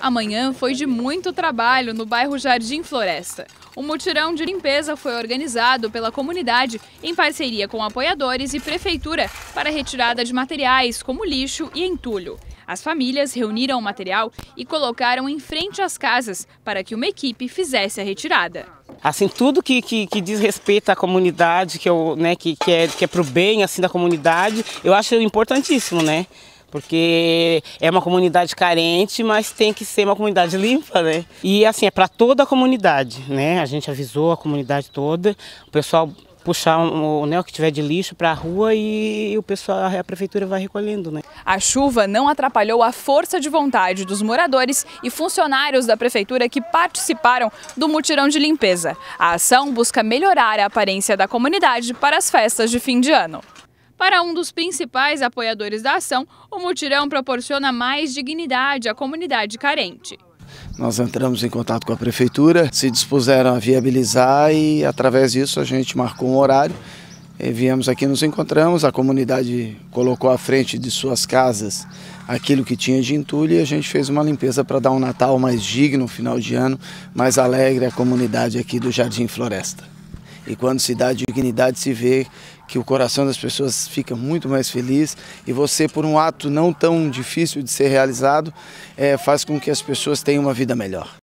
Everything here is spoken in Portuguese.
Amanhã foi de muito trabalho no bairro Jardim Floresta. Um mutirão de limpeza foi organizado pela comunidade em parceria com apoiadores e prefeitura para retirada de materiais como lixo e entulho. As famílias reuniram o material e colocaram em frente às casas para que uma equipe fizesse a retirada. Assim, tudo que, que, que diz respeito à comunidade, que, eu, né, que, que é, que é para o bem assim, da comunidade, eu acho importantíssimo, né? porque é uma comunidade carente, mas tem que ser uma comunidade limpa, né? E assim, é para toda a comunidade, né? A gente avisou a comunidade toda, o pessoal puxar né, o que tiver de lixo para a rua e o pessoal, a prefeitura vai recolhendo. Né? A chuva não atrapalhou a força de vontade dos moradores e funcionários da prefeitura que participaram do mutirão de limpeza. A ação busca melhorar a aparência da comunidade para as festas de fim de ano. Para um dos principais apoiadores da ação, o mutirão proporciona mais dignidade à comunidade carente. Nós entramos em contato com a prefeitura, se dispuseram a viabilizar e, através disso, a gente marcou um horário. Eh, viemos aqui, nos encontramos, a comunidade colocou à frente de suas casas aquilo que tinha de entulho e a gente fez uma limpeza para dar um Natal mais digno, um final de ano mais alegre à comunidade aqui do Jardim Floresta. E quando se dá dignidade, se vê que o coração das pessoas fica muito mais feliz e você, por um ato não tão difícil de ser realizado, é, faz com que as pessoas tenham uma vida melhor.